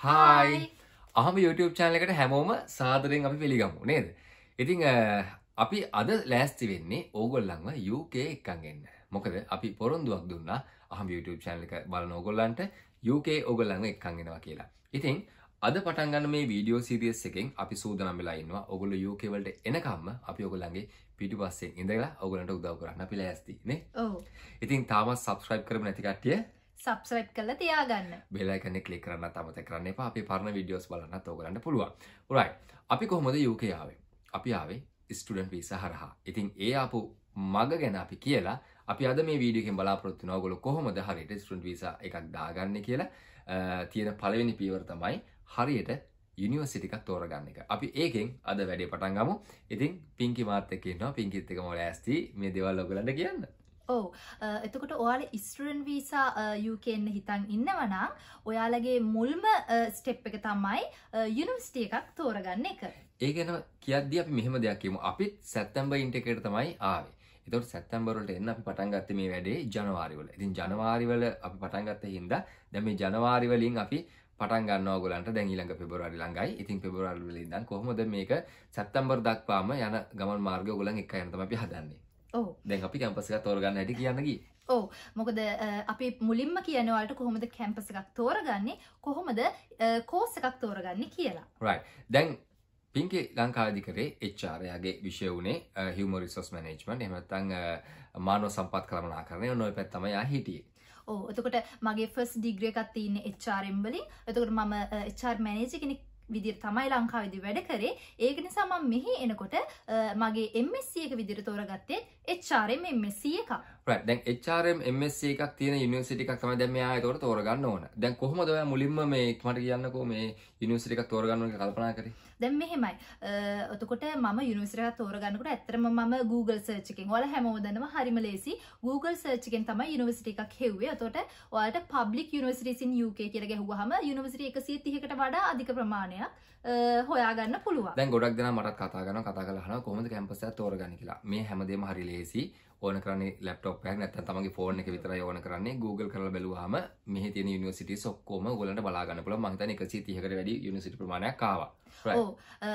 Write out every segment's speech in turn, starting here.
Hi අහම YouTube චානලකට හැමෝම සාදරෙන් අපි පිළිගමු නේද ඉතිං අපි අද ලෑස්ති වෙන්නේ ඕගොල්ලන්ව UK එකන්ගන්න මොකද අපි පොරොන්දුවක් දුන්නා අහම YouTube චානලික බලන ඕගොල්ලන්ට UK ඔගොල්ලන්ව එක්කන්ගෙනවා කියලා ඉතිං අද පටන්ගන්න මේ වීඩියෝ සිරියස් එකෙන් අපි සූදනම් වෙලාඉන්නවා ඔගොල යුකවලට එනකම්ම අපි ඔගොල්ලන්ගේ පිටි පස්සේ ඉඳලා ඔගලට උදව කරන්න අපි ලෑස්තිනේ ඉතින් තාමත් සබස්ක්‍රයිබ් කරම නැතිකටිය සබස්්‍රයිප් කල තියාගන්න බෙලයිකන කලි කරන්න තමත කරන්න එප අපි පරණ විඩියෝස් බලන්න තෝගලන්න පුළුව රයි අපි කොහොමද යුකයාවේ අපි ආවේ ස්ටඩන් වීස හරහා ඉතින් ඒ අපපු මග ගැන අපි කියලා අපි අද මේ වීඩියකෙන් බලාපොරොත්තු නෝගොල කොහොමද හරියට ස්ටුඩන්ට් වීසා එකක් දාගන්න කියලා තියෙන පළවෙනි පියවර තමයි හරියට යුනිවර්සිටි එකක් තෝරගන්න එක. අපි ඒකෙන් අද වැඩේ පටන් ගමු. ඉතින් පින්කි මාත් එක්ක ඉන්නවා. පින්කිත් එක්කම ඔයාලා ඇස්ති මේ දේවල් ඔයගලන්ට කියන්න. ඕ එතකොට ඔයාල ඉස්ටරන් වීසා යුකෙන්න්න හිතන් ඉන්නවනම් ඔයාලගේ මුල්ම ස්ටෙප් එක තමයි යුනිවස්ට එකක් තෝරගන්න එක ඒ ගැන කියද්ද අපි මෙහම දෙයක්කීම අපිත් සැත්තැම්බ ඉන්ටකට තමයි ආවේ එතට සැත්තැම්බරට එන්න අපි පටන්ගත්ත මේ වැඩේ ජනවාරිවල ඉතින් ජනවාරිවල අපි පටන්ගත්ත හින්ද දැම ජනවාරිවලින් අපි පටන්ගන්න ගලන්ට දැන් ඊළඟ පෙබරවාරි ළඟයි ඉතින් පෙබරවාරි වලින් දන් කොහොමද මේක සැත්තැම්බර් දක්වාම යන ගමන් මාර්ග ගොලන් එක යනතම අපි හදන්නේ දැන් අපි කැම්පස එකක් තෝරගන්න හැටි කියන්න ගියේ. ඔව්. මොකද අපි මුලින්ම කියනවාලට කොහොමද කැම්පස් එකක් තෝරගන්නේ කොහොමද කෝස් එකක් තෝරගන්නේ කියලා. right. දැන් පින්කේ ලංකාධිකරේ HR යාගේ විෂය උනේ human resource management එහෙම නැත්නම් මානව සම්පත් කළමනාකරණය ඔන්න ඔය පැත්ත තමයි ආ හිටියේ. ඔව්. එතකොට මගේ first degree එකක් තියෙන්නේ HRM වලින්. එතකොට මම HR manager කෙනෙක් විදිර තමයි ලංකාවිදි වැඩ කරේ ඒක නිසා මම මෙහි එනකොට මගේ MSC එක විදිර තෝරගත්තේ එචරMMC එක දැන් එචරම් MSC එකක් තියෙන යුනිවර්සිටි එකක් තමයි දැන් මෙයා ඒතකොට තෝරගන්න ඕන. දැන් කොහොමද ඔයා මුලින්ම මේ මට කියන්නකෝ මේ යුනිවර්සිටි එකක් තෝරගන්න ඕන කියලා කල්පනා කරේ? දැන් මෙහෙමයි. එතකොට මම යුනිවර්සිටි එකක් තෝරගන්නකොට ඇත්තටම මම Google search එකෙන් ඔයාලා හැමෝම දන්නවා හරිම ලේසි. Google search එකෙන් තමයි යුනිවර්සිටි එකක් හෙව්වේ. එතකොට ඔයාලට public universities in UK කියලා ගැහුවාම යුනිවර්සිටි 130කට වඩා අධික ප්‍රමාණයක් හොයාගන්න පුළුව දැ ගොඩක් දෙන මට කතාගන කතා කලහන කොමද කැම්පස තෝරගන කියලා මේ හැමදේම හරි ලේසි ඕන කරන ලප්ටොප් යක් නැත තමගේ ෆෝර්න එක විතර ඕන කරන්නේ Google කරල බැලවාම මෙහ තින නිසිට සොක්කෝම ගොලට බලාගන්න පුල මහිත එක තිහකට වැඩි නිසිට ප්‍රමාණය කාව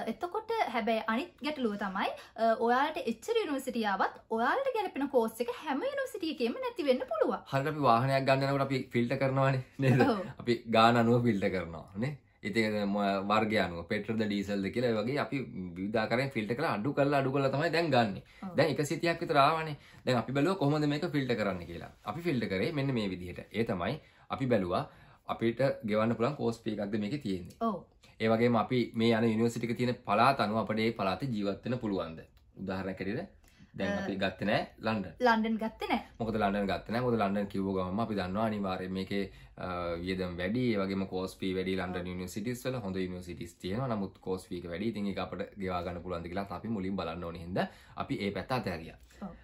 එතකොට හැබැයි අනිත් ගැටලුව තමයි ඔයාට එච්චර නිසිටියාවත් ඔයාට ගැලපෙන කෝස්සක හැම නිසිටියකම නැතිවෙන්න පුළුව හරි වාහනයක් ගන්නනට අපි ෆිල්ට කරනවානේ අපි ගාන අනුව ෆිල්ට කරනවා නේ ඉති වර්ගයනු පෙට්‍රද ඩීසල්ද කියලා වගේ අපි විධාකරෙන් ෆිල්ට කළ අඩු කල්ලා අඩු කල තමයි දැන් ගන්න දැන් එක සිතියක් විතරාවනේ දැන් අපි බැලුව කොහොමද මේක ෆිල්ට කරන්න කියලා අපි ෆිල්ට කරේ මෙන්න මේ විදිහට ඒ තමයි අපි බැලුවා අපිට ගෙවන්න පුළන් කෝස්පී එකක්ද මේක තියෙන්නේ ඒවගේ අපි මේ යන යනිවසිටික තියෙන පලාත් අනුව අපටේ පලාත ජීවත්වන පුළුවන්ද උදාහරණ කරද දැන් අපි ගත්තන ලන්ඩ ලන්ඩන් ගත්තන මොක ලන්ඩ ගත්තන ොද ලන්ඩන් කිව ගම අපි දන්නවා අනිවාරය මේක වියදම් වැඩි වගේ කෝස්පී වැඩි ලන්ඩ සිටිස් වල හොඳ සිටිස් තියන නමුත් කෝස්පීක වැඩි ති අපට ගවාගන්න පුළන්ද කියලා අපි මුලින් බලන්න ඕනෙහිද අපි ඒ පැත්තා තැරිය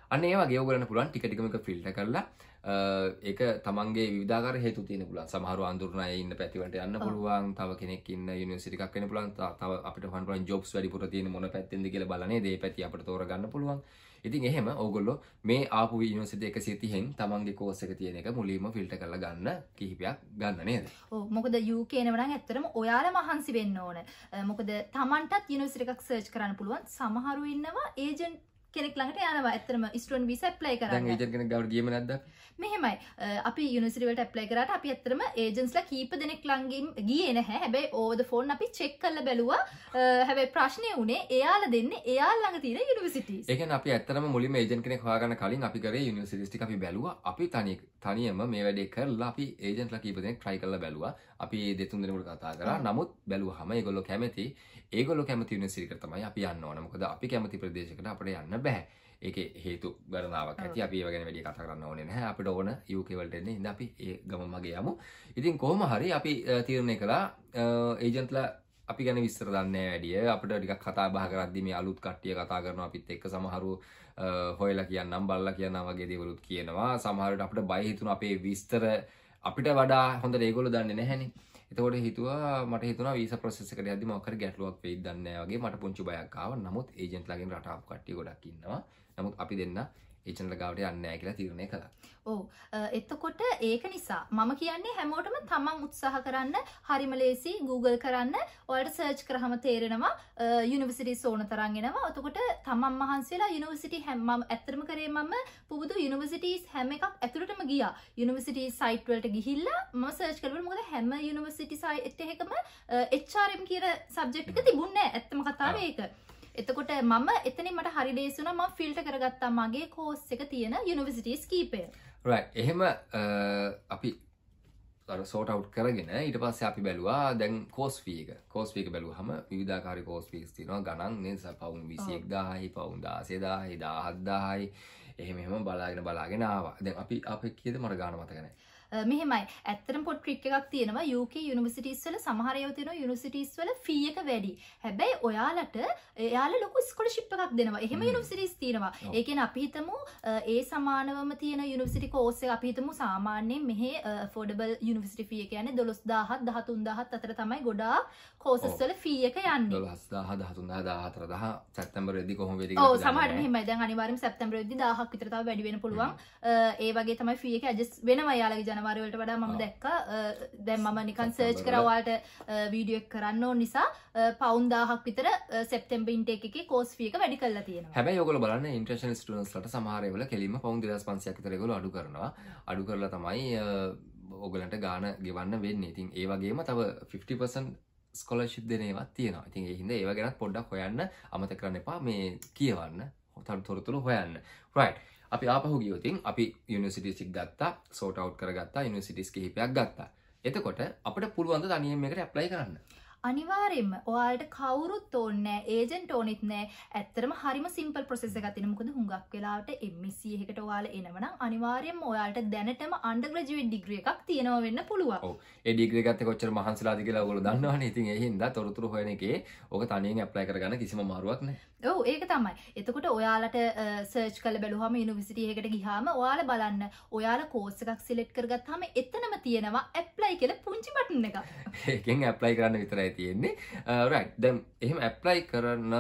අන්න ඒවා ගේවගලන්න පුළන් ටිකටිකමක ෆිල්ට කරලා ඒක තමන්ගේ විධාර හේතු තියන පුලන් සමහර අඳුරනය ඉන්න පැතිවලට යන්න පුළුවන් තව කෙනෙක් ඉන්න යුනිසිරිකක් වෙන පුලන් තව අපට හන් ජොබ්ස් වැඩිපුර තියෙන මොන පැත්තෙද කියල බලන දේ පැති අපට තෝරගන්න පුළුවන් ඉතින් එහෙම ඔගොල්ලො මේ ආපු යුනිසිට එක සිතිහෙන් තමන්ගේ කෝසක තියෙන එක මුලීම ෆිල්ට කරල ගන්න කිහිපයක් ගන්න නේද මොකද යුකේනවන ඇත්තරම ඔයාල මහන්සි වෙන්න ඕන මොකද තමන්ටත් යුනිසිරිකක් සර්ච් කරන්න පුළුවන් සමහරු ඉන්නවා ඒජන්ට කෙනෙක් ලඟට යනවා ඇත්තම ස්ටන් වීස ප්ලයි කරන්න ඒජගෙන ගවර ගම නැද මෙහෙමයි අපි යුනිසිරිවට ප්ලයි කරට අපි ඇත්තරම ඒජන්ස්ලා කීප දෙනෙක් ලංගින් ගිය නැහැ හැබැයි ඕද ෆෝන් අපි චෙක් කල්ල බැලවා හැබැයි ප්‍රශ්නය වනේ එයාල දෙන්න එයා ළඟ තින යුනිසිටි එක අපි ඇත්තරම මුලිම ඒජන් කෙනෙ හවාගන්න කලින් අපි කර යුනිසිරිස්ටි අපි බැලවා අපි තනි තනියම මේ වැඩේ කරලා අපි ඒජන්ටලා කීපදෙනෙක් ට්‍රයි කල්ල බැලවා අපි දෙතුන් දෙනකට කතා කර නමුත් බැලු හම ඒගොල්ලො කැමති ඒගොල්ලො කැමති යුනිසිරිකරතමයි අපි යන්න ඕනමකද අපි කැමති ප්‍රදේශකට අපට යන්න කරන්න බැහැ ඒක හේතු ගරනාවක් ඇති අපි වගෙන වැඩි කතා කරන්න ඕනේ නැහැ අපිට ඕන UK වලට එන්න ඉඳ අපි ඒ ගමම මගේ යමු ඉතින් කොහොම හරි අපි තීරණය කළා ඒජන්ට්ලා අපි ගැන විස්තර දන්නේ වැඩිය අපිට ටිකක් කතා බහ කරද්දි මේ අලුත් කට්ටිය කතා කරනවා අපිත් එක්ක සමහරු හොයලා කියන්නම් බල්ලා කියනවා වගේ දේවලුත් කියනවා සමහරට අපිට බය හිතුණා අපේ විස්තර අපිට වඩා හොඳට ඒගොල්ලෝ දන්නේ නැහැනේ එතකොට හිතුවා මට හිතුන වීස ප්‍රසෙසකට ඇදි මකර ගැටලුවක් වෙයි දන්න වගේ මට පුංචි බයක්කාව නමුත් ඒජන්ට් ලගෙන් රටාව කට්ටි ගොඩක් ඉන්නවා නමුත් අපි දෙන්න ඒචනල ගවට යන්න කියලා තිරණය කළා ඕ එත්තකොට ඒක නිසා මම කියන්නේ හැමෝටම තමන් උත්සාහ කරන්න හරිම ලේසි Google කරන්න ඔයට සර්ච් කරහම තේරෙනවා යුනිවසිටි සෝන තරන්ගෙනවා ඔතකොට තමන් මහන්සේලා යුනිවසිටි හැම්ම ඇතරම කරේ මම පුබුදු යුනිවසිටස් හැම එකක් ඇතුළටම ගිය යුනිවසිටි සයිට්වලට ගිහිල්ලා ම සර්ච් කරව මොද හැම යුනිවසිටි සයිට් එකම එච්චාරම් කියර සබ්ජෙක්්ක තිබුන්න ඇත්තම කතාව ඒක එතකොට මම එතන මට හරි දේසුන ම ෆිල්ට කරගත්තා මගේ කෝස් එක තියෙන යුනිවසිටස් කීපය එහෙම අපි සෝට අව් කරගෙන ඉට පස්ස අපි බැලවා දැන් කෝස්වීක කෝස්වීක බැලු හම විධාකාරි කෝස්පිස් තිනවා ගණන් නිසා පවුන් විසියෙක් දාහි පවුන් දාසේදාහි දාහත්දාහයි එහෙම එහම බලාගෙන බලාගෙනවා දැන් අපි අප කියද මට ගාන මතකනෑ මෙහෙමයි ඇත්තරම් පොට් ට්‍රික් එකක් තියෙනවා UK යුනිවර්සිටිස් වල සමහර ඒවා තියෙනවා යුනිවර්සිටිස් වල ෆී එක වැඩි. හැබැයි ඔයාලට එයාලා ලොකු ස්කෝලර්ෂිප් එකක් දෙනවා. එහෙම යුනිවර්සිටිස් තියෙනවා. ඒ කියන්නේ අපි හිතමු ඒ සමානවම තියෙන යුනිවර්සිටි කෝස් එක අපි හිතමු සාමාන්‍යයෙන් මෙහි affordable යුනිවර්සිටි ෆී එක කියන්නේ 12000 13000 අතර තමයි ගොඩාක් කෝසස්සල ෆීයක යන්න හස්දාහ දහතුන්ද දාහතර දහ සැත්තම්බරදි කොහොම වෙරි සමහට මෙහෙම දැන් අනිවාර්යෙන් සැප්තැම්බරෙදි 1000ක් විතර තව වැඩි වෙන්න පුළුවන් ඒ වගේ තමයි ෆී එක ඇඩ්ජස්ට් වෙනවා යාළගේ ජනවාරි වලට වඩා මම දැක්කා දැන් මම නිකන් සර්ච් කරා ඔයාලට වීඩියෝ එක කරන්න ඕන නිසා පවුන් 1000ක් විතර සැප්තැම්බර් ඉන්ටේක් එකේ කෝස් ෆී එක වැඩි කරලා තියෙනවා හැබැයි ඔයගොල්ලෝ බලන්න ඉන්ටර්නැෂනල් ස්ටුඩන්ට්ස් ලට සමහර ඒවල කෙලින්ම පවුන් 2500ක් විතර ඒගොල්ලෝ අඩු කරනවා අඩු කරලා තමයි ඔගලන්ට ගාන ගෙවන්න වෙන්න ඉතින් ඒවගේම තව 50% ස්කොලශිප් දෙනේවත් තියෙනවා ඉතින් හිද ඒව ගැත් පොඩ්ඩක් හොයන්න අමත කරන්න එපා මේ කියවන්න හොතන් තොරතුළු හොයන්න රයි් අපි ආපහු ගියෝතින් අපි යනිසිටිසික් ගත්තා සෝටව් කරගත්තා යනිසිටිස් කිහිපයක් ගත්තා එතකොට අපට පුළුවන්ද දනියම එකට ඇප්ලයි කරන්න අනිවාරෙන්ම ඔයාට කවුරුත් ඕන්නෑ ඒජෙන්ට ඕනෙත් නෑ ඇත්තරම හරිම සිම්පල් ප්‍රසෙස ගතිනමුකද හුඟක් වෙලාට එමිසිය එකට වාල එනවනම් අනිවාරයෙන් ඔයාට දැනටම අන්ඩග්‍රජුවෙන් ඩිග්‍රිය එකක් තියෙනවා වෙන්න පුළුවන් එඩිග්‍රගත කොච්චර මහන්සලාද කියලා ගොල දන්නවා ඉතින් එහින්ද තොරතුරු හොයන එකේ ඕක තනියෙන් ඇප්ලයි කරගන්න කිසිම මාරුවක් නෑ ඔව ඒක තමයි එතකොට ඔයාලට සර්ච් කල බැලුහම යුනිවසිටිය එකට ගිහාම ඔයාල බලන්න ඔයාල කෝස් එකක් සිලෙට් කරගත් හම එතනම තියෙනවා ඇප්ලයි කියල පුංචි පටන්න එක ඒකෙන් ඇප්ලයි කරන්න විතරයි කරලා තියෙන්නේ රයිට් uh, දැන් එහෙම ඇප්ලයි කරන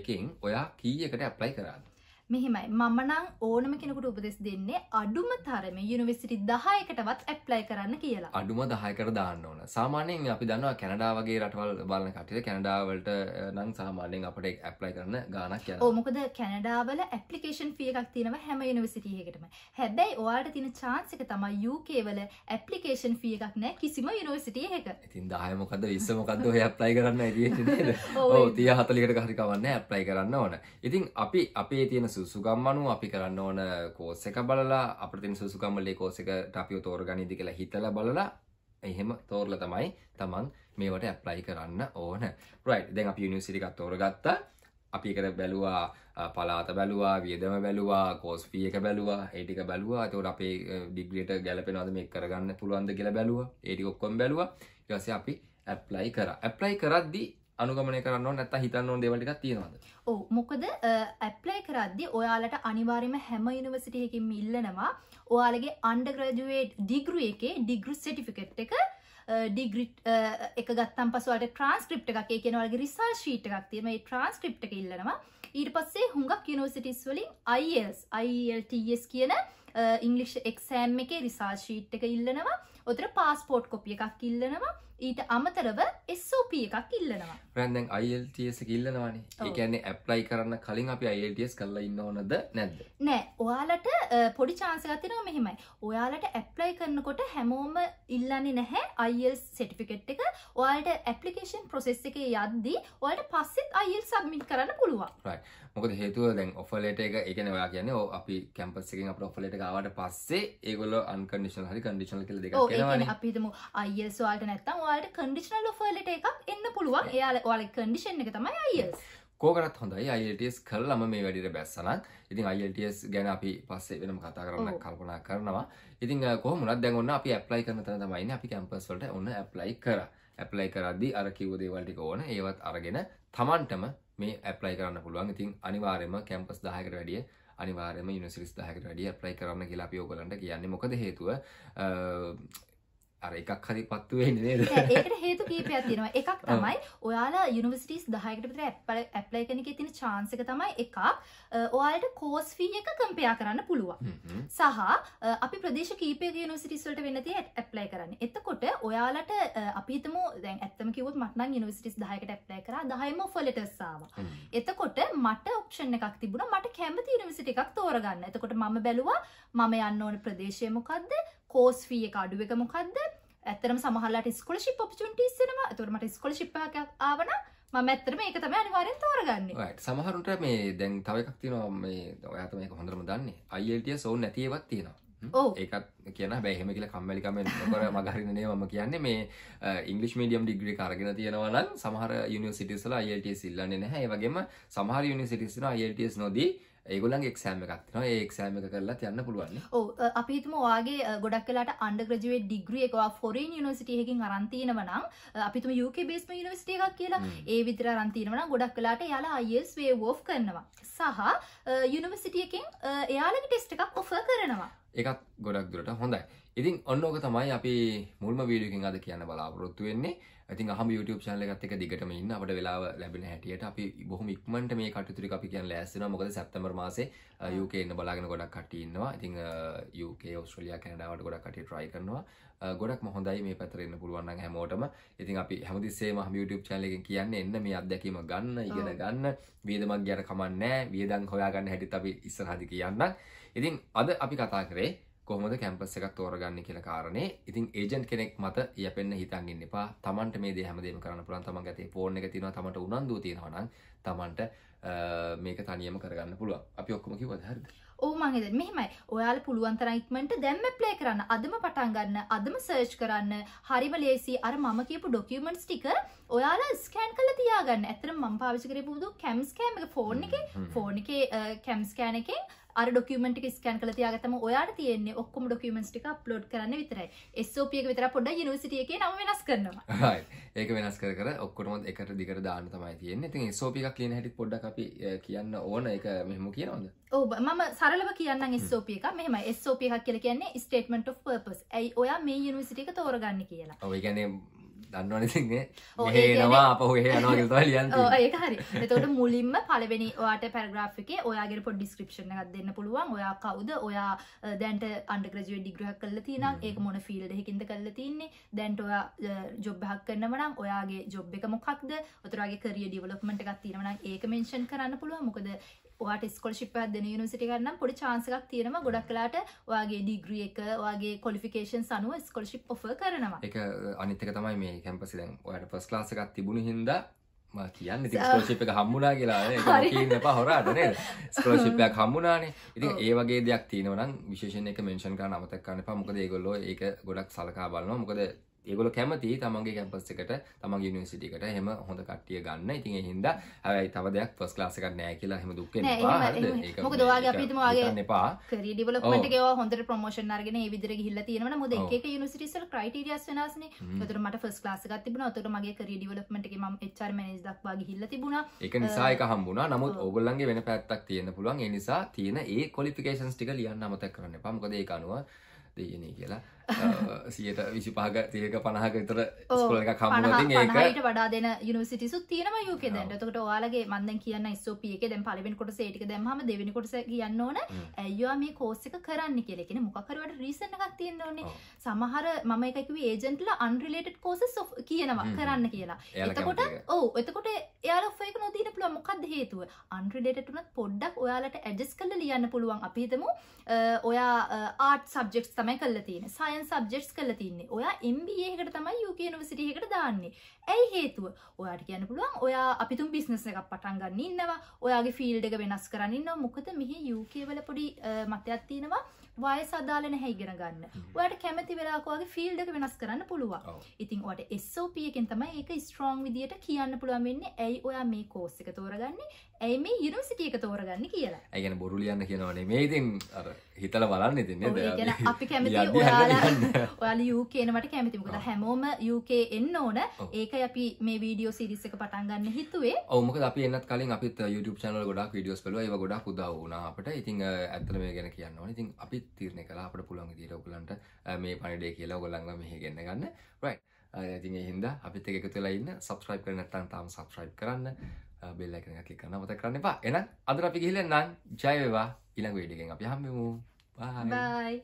එකෙන් ඔයා කී එකට ඇප්ලයි කරාද මෙහෙමයි මම නම් ඕනම කෙනෙකුට උපදෙස් දෙන්නේ අඩුම තරම යුනිවර්සිටි 10කටවත් ඇප්ලයි කරන්න කියලා. අඩුම 10කට දාන්න ඕන. සාමාන්‍යයෙන් අපි දන්නවා කැනඩා වගේ රටවල් බලන කට්ටිය කැනඩා වලට නම් සාමාන්‍යයෙන් අපිට ඇප්ලයි කරන ගාණක් යනවා. ඔව් මොකද කැනඩා වල ඇප්ලිකේෂන් ෆී එකක් තියෙනවා හැම යුනිවර්සිටි එකකටම. හැබැයි ඔයාලට තියෙන chance එක තමයි UK වල ඇප්ලිකේෂන් ෆී එකක් නැහැ කිසිම යුනිවර්සිටි එකක. ඉතින් 10 මොකද්ද 20 මොකද්ද ඔය ඇප්ලයි කරන්න ඇවිත් නේද? ඔව් 30 40කට හරි කවන්නේ ඇප්ලයි කරන්න ඕන. ඉතින් අපි අපේ තියෙන සුසුගම්මනු අපි කරන්න ඕන කෝස් එක බලලා අපතින් සුසුකම්මලේ කෝස එකට අපි තෝරගනිදි කියලා හිතල බලලා එහෙම තෝරල තමයි තමන් මේවට ඇප්ලයි කරන්න ඕන රයි් දෙ අප නිසිරිකත් තෝරගත්තා අපි කර බැලුවා පලාත බැලුවා වියදම බැලුවා කෝස් පිය එක බැලුවා ඒටික බැලුවා තවට අපේ ඩිග්‍රට ගැලපෙනවාද මේ කරගන්න පුළුවන්ද කියලා බැලුවා ඒටි ඔක්කොම් බැලුවා යස අපි ඇප්ලයි කර ඇප්ලයි කරද්දි අනුගමනය කරන්න නැත හිතන්න දෙවලික තියෙනවාද ඕ මොකද ඇප්ලයි කරද්දි ඔයාලට අනිවාර්යම හැම යුනිවර්සිටයකින් ඉල්ලනවා ඔයාලගේ අන්ඩග්‍රජුවේට් ඩිග්‍රිය එකේ ඩිග්‍රු සටිෆිකට් එක ඩිග්‍රිට් එක ගත්තම් පසුවට ට්‍රන්ස්ක්‍රප් එකක් කියනවලගේ රිසල් ශීට් එකක් තියෙන මේ ට්‍රන්ස්ක්‍රප් එක ඉල්ලනවා ඊට පස්සේ හුඟක් යුනිවර්සිටිස් වලින් IELTS e e කියන ඉංගලිෂ් එක්සෑම් එකේ රිසල් ශීට් එක ඉල්ලනවා ඔතර පාස්පෝට් කොපිය එකක් ඉල්ලනවා ඊට අමතරව SOP එකක් ඉල්ලනවා ප්‍රැන්දැන් අයිල්ටස් ඉල්ලනවානේ ඒකන්නේ ඇප්ලයි කරන්න කලින් අපි අයිල්ටස් කල්ලා ඉන්න ඕනද නැද්ද නෑ ඔයාලට පොඩි චාන්සගතිනව මෙහෙමයි ඔයාලට ඇප්ලයි කරනකොට හැමෝම ඉල්ලන්නේ නැහැ අයිල් සෙටිෆිකට් එක ඔයාලට ඇපලිකේෂන් ප්‍රොසෙස් එක යද්දී ඔයාලට පස්සෙත් අයිල් සබ්මිට් කරන්න පුළුවන් මොකද හේතුව දැන් ඔෆලට එක එකන ඔයා කියන්නේ අපි කැම්පස් එකෙන් අප ඔෆලට ගාවට පස්සේ ඒගොල්ලෝ අන්කන්ඩිෂනල් හරි කන්ඩිෂනල් කියලා දෙකක් ඒකන අපිතම අයිස් වාට නැත්තම් වාට කඩිෂනල් ෆල්ලට එකක් එන්න පුළුවන් එයාල වාල කඩිෂන් එක තමයි අයිස් කෝගරත් හොඳයි අයිල්ටස් කල්ලම මේ වැඩිට බැස්සන ඉතින් අයිල්ටස් ගැන අපි පස්සේ වෙනම කතා කරන්න කල්පනා කරනවා ඉතින් කොහමුණත් දැගන්න අපි ඇප්ලයි කරන තන තමයින අපි කැම්පස්වලට ඔන්න ඇප්ලයි කර ඇප්ලයි කරද්දි අර කිව්දේවල්ටික ඕන ඒවත් අරගෙන තමන්ටම මේ ඇප්ලයි කරන්න පුළුවන් ඉතින් අනිවාරයම කැම්පස් දාහකට වැඩිය අනිවාරම යුනිසිරිස් දාහකට වැඩිය ඇප්ලයි කරන්න කියලා අපි ඕගලන්ට කියන්නේ මොකද හේතුව අර එකක් හරි පත්තු වෙන්නේ නේද? ඒකට හේතු කීපයක් තියෙනවා. එකක් තමයි ඔයාලා යුනිවර්සිටිස් 10කට විතර ඇප්ලයි ඇප්ලයි කරන එකේ තියෙන chance එක තමයි එකක් ඔයාලට course fee එක compare කරන්න පුළුවන්. සහ අපි ප්‍රදේශ කීපයක යුනිවර්සිටිස් වලට වෙන්න තියෙන ඇප්ලයි කරන්න. එතකොට ඔයාලට අපි හිතමු දැන් ඇත්තම කිව්වොත් මට නම් යුනිවර්සිටිස් 10කට ඇප්ලයි කරා 10ම offer letters ආවා. එතකොට මට option එකක් තිබුණා මට කැමති යුනිවර්සිටි එකක් තෝරගන්න. එතකොට මම බැලුවා මම යන්න ඕන ප්‍රදේශය මොකද්ද? කෝස් ෆී එක අඩුව එක මොකක්ද ඇතරම සහලට ස්කොලශි පොප්චුන්ටිස්සෙනම තුරමට ස්කොලශිප්පයක් ආවන ම ඇත්තරම එක තම අනිවාරෙන් තෝරගන්න සමහරුට මේ දැන් තවකක් තිනවා මේ ඔයාතම මේ හොඳරම දන්නේ අයිල්ටිය සෝන් නැතිවක් තියෙනවා ඒකත් කියන බැහෙම කියල කම්මලිකම කර මගහරිනය ම කියන්නේ මේ ඉංගලි මඩියම් ඩිග්‍රි කරගෙන තියෙනවලන් සහර යුනිසිටිස්ල අයිල්ට සිල්ලන්නේ නැහැ වගේම සහර යුනිසිටිස්න අයිල්ටස් නොදී ඒගොලන් එක්ෂෑම එකක්න ඒක්ෂෑම එක කරලා යන්න පුළුවන් ඕ අපිතුම වාගේ ගොඩක් කලාට අන්ඩග්‍රජුවේ ඩිග්‍රිය එකවා ෆොරන් නිවසිටයකින් අරන්තිීනවනම් අපිතුම යුක බේස්ම නිවසිටයක් කියලා ඒ විතර අරන්තිීනවන ගොඩක් කලාට යාලා අයස් වේ වෝ් කරනවා සහ යුනිවසිටියකින් එයාලගේ ටෙස්ට එකක් ඔෆ කරනවා එකත් ගොඩක් දුරට හොඳයි ඉතින් ඔන්නෝක තමයි අපි මුල්ම වීඩියකින් අද කියන්න බලාපොරොත්තු වෙන්නේ ඉතින් අහම YouTube channel එකත් එක දිගටම ඉන්න අපිට වෙලාව ලැබෙන හැටියට අපි බොහොම ඉක්මනට මේ කටයුතු ටික අපි කියන්න ලෑස්ති වෙනවා මොකද සැප්තැම්බර් මාසේ UK එන්න බලාගෙන ගොඩක් කට්ටිය ඉන්නවා ඉතින් UK ඔස්ට්‍රේලියා කැනඩාවට ගොඩක් කට්ටිය try කරනවා ගොඩක්ම හොඳයි මේ පැත්තට එන්න පුළුවන් නම් හැමෝටම ඉතින් අපි හැමතිස්සෙම අහම YouTube channel එකෙන් කියන්නේ එන්න මේ අත්දැකීම ගන්න ඉගෙන ගන්න වියදමක් ගැන කමක් නැහැ වියදම් හොයාගන්න හැටිත් අපි ඉස්සරහදී කියන්නම් ඉතින් අද අපි කතා කරේ කොහොමද කැම්පස් එකක් තෝරගන්න කියලා කාරණේ ඉතින් ඒජන්ට් කෙනෙක් මත යැපෙන්න හිතන් ඉන්න එපා තමන්ට මේ දේ හැමදේම කරන්න පුළුවන් තමන් ගතේ ෆෝන් එක තියෙනවා තමන්ට උනන්දුව තියෙනවා නම් තමන්ට මේක තනියම කරගන්න පුළුවන් අපි ඔක්කොම කිව්වද හරිද ඕමංගෙද මෙහෙමයි ඔයාල පුළුවන්තරයික්මට දැම්ම ප්ලේ කරන්න අදම පටන්ගන්න අදම සර්ච් කරන්න හරිම ලේසි අර මම කියපු ඩොකියමන්ස් ටික ඔයාලා ස්කෑන් කල තියාගන්න ඇතර මම් පාවිචි කරපුුදු කැම්ස්කෑම එක ෆෝර්න් එක ෆෝර්න් එක කැම්ස්කෑන එකෙන් අර ඩොකියමන්ට් එක ස්කෑන් කරලා තියාගත්තම ඔයාට තියෙන්නේ ඔක්කොම ඩොකියමන්ට්ස් ටික අප්ලෝඩ් කරන්න විතරයි. SOP එක විතර පොඩ්ඩක් යුනිවර්සිටි එකේ නම වෙනස් කරනවා. හරි. ඒක වෙනස් කර කර ඔක්කොටම එකට දිගට දාන්න තමයි තියෙන්නේ. ඉතින් SOP එකක් කියන හැටි පොඩ්ඩක් අපි කියන්න ඕන ඒක මෙහෙම කියනවද? ඔව් මම සරලව කියන්නම් SOP එක. මෙහෙමයි SOP එකක් කියලා කියන්නේ statement of purpose. ඇයි ඔයා මේ යුනිවර්සිටි එක තෝරගන්නේ කියලා. ඔව් ඒ කියන්නේ දන්නවනසිගේ ඒනවා අප හේ යනවා ලියන් ඒක හරි එතවට මුලින්ම පලවෙනි ඔයාට පැග්‍රාෆිකේ ඔයාගේ පොඩ් ඩිස්ක්‍රපෂණ එකක් දෙන්න පුළුවන් ඔයා කවුද ඔයා දැන්ට අන්ඩග්‍රජුව ඩිග්‍රහ කල්ල තිනම් ඒක මොන ෆිල්ඩ හකින්ද කල්ල තින්නේ දැන්ට ඔයා ජොබ්හක් කරන්නවනම් ඔයාගේ ජොබ් එක මොකක්ද ඔතුරගේ කරිය ඩිවලොක්මට එකක් තිරමන ඒක මෙන්ෂන් කරන්න පුළුව මොකද ඔයාට ස්කොලශිපයක් දෙන යුනිසිටි ගන්නම් පොඩි chance එකක් තියෙනවා ගොඩක් වෙලාට ඔයාගේ ඩිග්‍රී එක ඔයාගේ qualifications අනුව ස්කොලශිප් offer කරනවා ඒක අනිත් එක තමයි මේ කැම්පස් දැන් ඔයාට first class එකක් තිබුණු හින්දා මා කියන්න ඉතින් ස්කෝලර්ෂිප් එක හම්බුණා කියලා ඒක කියන්න එපා හොරාට නේද ස්කෝලර්ෂිප් එකක් හම්බුණානේ ඉතින් ඒ වගේ දෙයක් තියෙනවා නම් විශේෂයෙන් ඒක මෙන්ෂන් කරන්න අමතක කරන්න එපා මොකද ඒගොල්ලෝ ඒක ගොඩක් සලකා බලනවා මොකද ඒගොල කැමති තමන්ගේ කැම්පස් එකට තමන් නිසිටිකට හෙම හොඳ කට්ටිය ගන්න ඉතින් හිද ඇයි තව දෙයක් පස් ලාසක නෑ කියලා හෙම දුක් එපා ඩිවලටගේ හොඳ ප්‍රමෝෂන් අරගෙන විදිර හිල්ල තියෙන මුද එක නිසිටල් ක්‍රයිටරියස් වෙනස්න තුර මට ෆස් ලාසක තිබන තුර මගේ කර ඩිවලපමටගේ ම එච්චර් මනස් දක්වාගේ හිල්ල තිබුණා එක නිසායක හම්බුණා නමුත් ඔබල්ලන්ගේ වෙන පැත්තක් තියෙන පුළුවන් එනිසා තියෙන ඒ කොලිපිකේෂන්ස් ටික ලියන්න අමතක් කරන්න පමකදේ කනුව දෙයනේ කියලා සියට විසි පහග තියක පණහක විතර ස්කල එක කම්මති ඒකට වඩා දෙන යුනිසිටිසු තියෙනම යුක දැට තකට ඔයාලගේ මන්ද කියන්න ස්ෝපියක දැ පලවෙන් කොට සේටික දැහම දෙවනි කොටස කියන්න ඕන ඇයවා මේ කෝස්සක කරන්න කියෙලෙන මොකරවට රීසනක් තියෙන්න ඕන්නේ සමහර මම එකකිව ඒජන්ටල අන්රිලේට කෝස කියනවා කරන්න කියලා එතකොට ඕ එතකොට එයාලෆයක නොදීන පුළ මොකක්ද හේතුව අන්රිලේටනත් පොඩ්ඩක් ඔයාලට ඇජස් කල ලියන්න පුළුවන් අපිතමු ඔයා ආට් සබ්ජෙක්ස් තමයි කල්ල තියෙන සය සයින් සබ්ෙක්ස් කල තින්නේ ඔයා එම්බඒකට තමයි යුක නිවසිටහකට දාන්නේ ඇයි හේතුව ඔයාට කියන්න පුළුවන් ඔයා අපිතුම් බිස්නස එකක් පටන් ගන්න ඉන්නවා ඔයාගේ ෆිල්ඩ එක වෙනස් කරන්න මොකද මෙහි යුකේවල පොඩි මතයක් තියෙනවා වය සදාල නැහැ ඉගෙන ගන්න ඔයාට කැමති වෙලාකවාගේ ෆිල්ඩ එක වෙනස් කරන්න පුළුවන් ඉතින් ඔට SOP එකෙන් තමයි ඒක ස්ට්‍රෝං විදියට කියන්න පුළුවන් වෙන්නේ ඇයි ඔයා මේ කෝස් එක තෝරගන්නේ ඇයි මේ යුනිවර්සිටි එක තෝරගන්නේ කියලා ඇගෙන බොරු ලියන්න කියනවනේ මේ ඉතින් අර හිතලා බලන්න ඉතින් නේද අපි කැමති ඔයාලා ඔයාලා UK එනවට කැමති මොකද හැමෝම UK එන්න ඕන ඒක එක අපි මේ වීඩියෝ සිරිස් එක පටන් ගන්න හිතුවේ ඔවමක අපි එන්නත් කලින් අපිත් uh, YouTube channel ගොඩක් වීඩියෝස් බලුවා ඒව ගොඩක් උදා වුණා අපිට. ඉතින් uh, ඇත්තට මේ ගැන කියන්න ඕනේ. ඉතින් අපි තීරණය කළා අපිට පුළුවන් විදියට ඔයගලන්ට uh, මේ පණිඩේ කියලා ඔයගලන්ව මෙහෙ ගෙන්න ගන්න. right. ඉතින් ඒ හින්දා අපිත් එක්ක එකතු වෙලා ඉන්න subscribe කරන්න නැත්නම් තාම subscribe කරන්න. bell icon එක click කරන්න මතක කරන්න එපා. එහෙනම් අද අපි ගිහිල්ලා නම් ජය වේවා. ඊළඟ වීඩියෝ එකෙන් අපි හම්බෙමු. bye. bye.